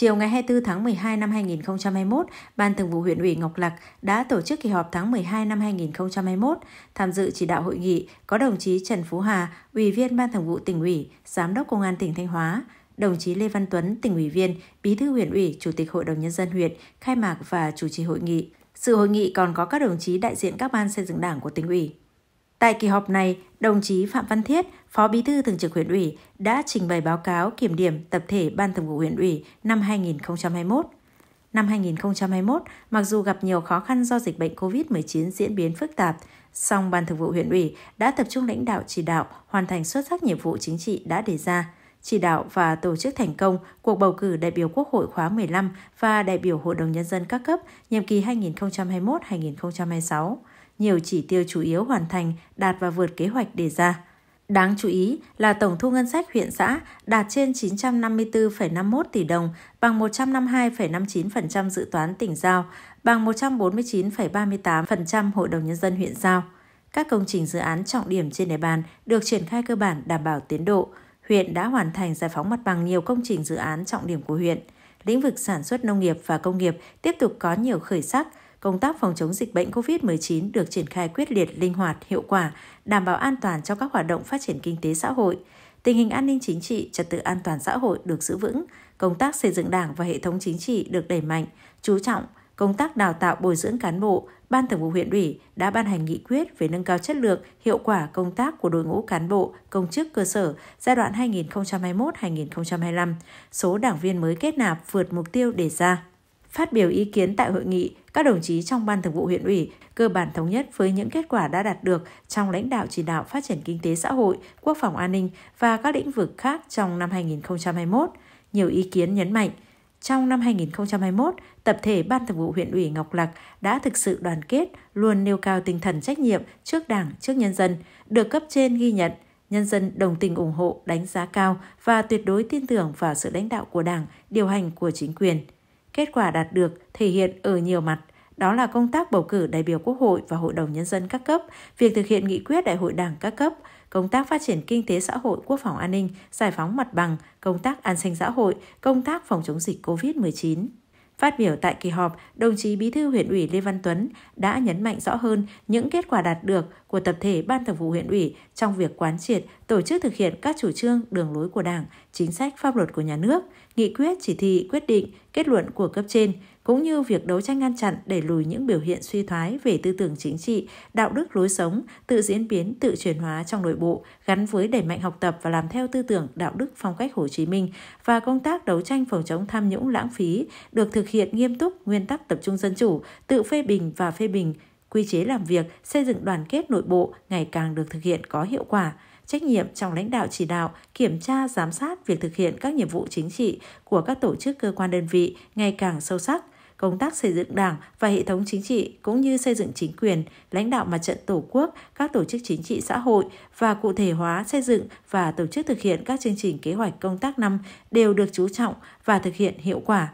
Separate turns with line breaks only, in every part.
Chiều ngày 24 tháng 12 năm 2021, Ban Thường vụ huyện ủy Ngọc Lặc đã tổ chức kỳ họp tháng 12 năm 2021. Tham dự chỉ đạo hội nghị có đồng chí Trần Phú Hà, Ủy viên Ban Thường vụ tỉnh ủy, Giám đốc Công an tỉnh Thanh Hóa, đồng chí Lê Văn Tuấn, tỉnh ủy viên, Bí thư huyện ủy, Chủ tịch Hội đồng nhân dân huyện khai mạc và chủ trì hội nghị. Sự hội nghị còn có các đồng chí đại diện các ban xây dựng Đảng của tỉnh ủy, Tại kỳ họp này, đồng chí Phạm Văn Thiết, Phó Bí thư Thường trực huyện ủy đã trình bày báo cáo kiểm điểm tập thể Ban Thường vụ huyện ủy năm 2021. Năm 2021, mặc dù gặp nhiều khó khăn do dịch bệnh COVID-19 diễn biến phức tạp, song Ban Thường vụ huyện ủy đã tập trung lãnh đạo chỉ đạo hoàn thành xuất sắc nhiệm vụ chính trị đã đề ra – chỉ đạo và tổ chức thành công cuộc bầu cử đại biểu Quốc hội khóa 15 và đại biểu Hội đồng Nhân dân các cấp nhiệm kỳ 2021-2026. Nhiều chỉ tiêu chủ yếu hoàn thành, đạt và vượt kế hoạch đề ra. Đáng chú ý là tổng thu ngân sách huyện xã đạt trên 954,51 tỷ đồng, bằng 152,59% dự toán tỉnh giao, bằng 149,38% Hội đồng Nhân dân huyện giao. Các công trình dự án trọng điểm trên địa bàn được triển khai cơ bản đảm bảo tiến độ huyện đã hoàn thành giải phóng mặt bằng nhiều công trình dự án trọng điểm của huyện. Lĩnh vực sản xuất nông nghiệp và công nghiệp tiếp tục có nhiều khởi sắc, công tác phòng chống dịch bệnh COVID-19 được triển khai quyết liệt, linh hoạt, hiệu quả, đảm bảo an toàn cho các hoạt động phát triển kinh tế xã hội. Tình hình an ninh chính trị, trật tự an toàn xã hội được giữ vững, công tác xây dựng Đảng và hệ thống chính trị được đẩy mạnh, chú trọng công tác đào tạo bồi dưỡng cán bộ, Ban Thường vụ huyện ủy đã ban hành nghị quyết về nâng cao chất lượng, hiệu quả công tác của đội ngũ cán bộ, công chức cơ sở giai đoạn 2021-2025. Số đảng viên mới kết nạp vượt mục tiêu đề ra. Phát biểu ý kiến tại hội nghị, các đồng chí trong Ban Thường vụ huyện ủy cơ bản thống nhất với những kết quả đã đạt được trong lãnh đạo chỉ đạo phát triển kinh tế xã hội, quốc phòng an ninh và các lĩnh vực khác trong năm 2021. Nhiều ý kiến nhấn mạnh – trong năm 2021, tập thể Ban Thường vụ huyện ủy Ngọc Lặc đã thực sự đoàn kết, luôn nêu cao tinh thần trách nhiệm trước Đảng, trước nhân dân, được cấp trên ghi nhận, nhân dân đồng tình ủng hộ, đánh giá cao và tuyệt đối tin tưởng vào sự lãnh đạo của Đảng, điều hành của chính quyền. Kết quả đạt được thể hiện ở nhiều mặt, đó là công tác bầu cử đại biểu Quốc hội và Hội đồng Nhân dân các cấp, việc thực hiện nghị quyết Đại hội Đảng các cấp, công tác phát triển kinh tế xã hội, quốc phòng an ninh, giải phóng mặt bằng, công tác an sinh xã hội, công tác phòng chống dịch COVID-19. Phát biểu tại kỳ họp, đồng chí Bí thư huyện ủy Lê Văn Tuấn đã nhấn mạnh rõ hơn những kết quả đạt được của tập thể Ban Thường vụ huyện ủy trong việc quán triệt, tổ chức thực hiện các chủ trương, đường lối của Đảng, chính sách pháp luật của nhà nước, nghị quyết, chỉ thị, quyết định, kết luận của cấp trên, cũng như việc đấu tranh ngăn chặn đẩy lùi những biểu hiện suy thoái về tư tưởng chính trị, đạo đức lối sống, tự diễn biến, tự chuyển hóa trong nội bộ, gắn với đẩy mạnh học tập và làm theo tư tưởng, đạo đức, phong cách Hồ Chí Minh và công tác đấu tranh phòng chống tham nhũng lãng phí được thực hiện nghiêm túc nguyên tắc tập trung dân chủ, tự phê bình và phê bình quy chế làm việc, xây dựng đoàn kết nội bộ ngày càng được thực hiện có hiệu quả, trách nhiệm trong lãnh đạo chỉ đạo, kiểm tra, giám sát việc thực hiện các nhiệm vụ chính trị của các tổ chức cơ quan đơn vị ngày càng sâu sắc, công tác xây dựng đảng và hệ thống chính trị cũng như xây dựng chính quyền, lãnh đạo mặt trận tổ quốc, các tổ chức chính trị xã hội và cụ thể hóa xây dựng và tổ chức thực hiện các chương trình kế hoạch công tác năm đều được chú trọng và thực hiện hiệu quả.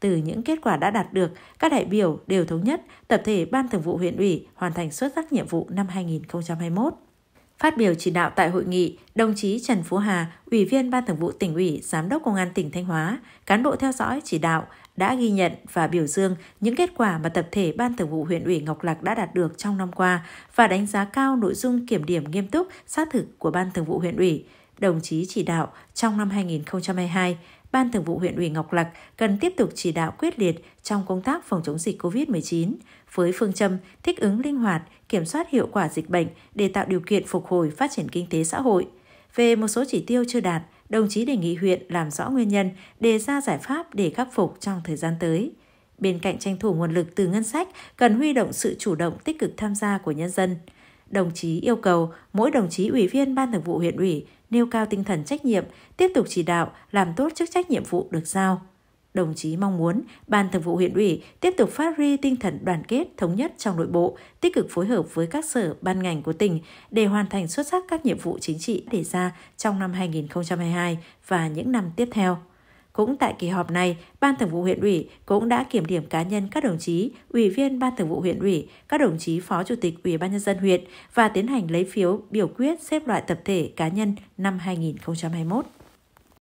Từ những kết quả đã đạt được, các đại biểu đều thống nhất tập thể Ban Thường vụ huyện ủy hoàn thành xuất sắc nhiệm vụ năm 2021. Phát biểu chỉ đạo tại hội nghị, đồng chí Trần Phú Hà, Ủy viên Ban Thường vụ tỉnh ủy, Giám đốc Công an tỉnh Thanh Hóa, cán bộ theo dõi chỉ đạo đã ghi nhận và biểu dương những kết quả mà tập thể Ban Thường vụ huyện ủy Ngọc Lặc đã đạt được trong năm qua và đánh giá cao nội dung kiểm điểm nghiêm túc, sát thực của Ban Thường vụ huyện ủy. Đồng chí chỉ đạo trong năm 2022, Ban Thường vụ huyện ủy Ngọc Lặc cần tiếp tục chỉ đạo quyết liệt trong công tác phòng chống dịch COVID-19 với phương châm thích ứng linh hoạt, kiểm soát hiệu quả dịch bệnh để tạo điều kiện phục hồi phát triển kinh tế xã hội. Về một số chỉ tiêu chưa đạt, đồng chí đề nghị huyện làm rõ nguyên nhân, đề ra giải pháp để khắc phục trong thời gian tới. Bên cạnh tranh thủ nguồn lực từ ngân sách, cần huy động sự chủ động tích cực tham gia của nhân dân. Đồng chí yêu cầu mỗi đồng chí ủy viên ban thường vụ huyện ủy nêu cao tinh thần trách nhiệm, tiếp tục chỉ đạo, làm tốt chức trách nhiệm vụ được giao. Đồng chí mong muốn Ban Thường vụ huyện ủy tiếp tục phát huy tinh thần đoàn kết, thống nhất trong nội bộ, tích cực phối hợp với các sở, ban ngành của tỉnh để hoàn thành xuất sắc các nhiệm vụ chính trị đề ra trong năm 2022 và những năm tiếp theo. Cũng tại kỳ họp này, Ban Thường vụ huyện ủy cũng đã kiểm điểm cá nhân các đồng chí, ủy viên Ban Thường vụ huyện ủy, các đồng chí Phó Chủ tịch Ủy ban nhân dân huyện và tiến hành lấy phiếu biểu quyết xếp loại tập thể cá nhân năm 2021.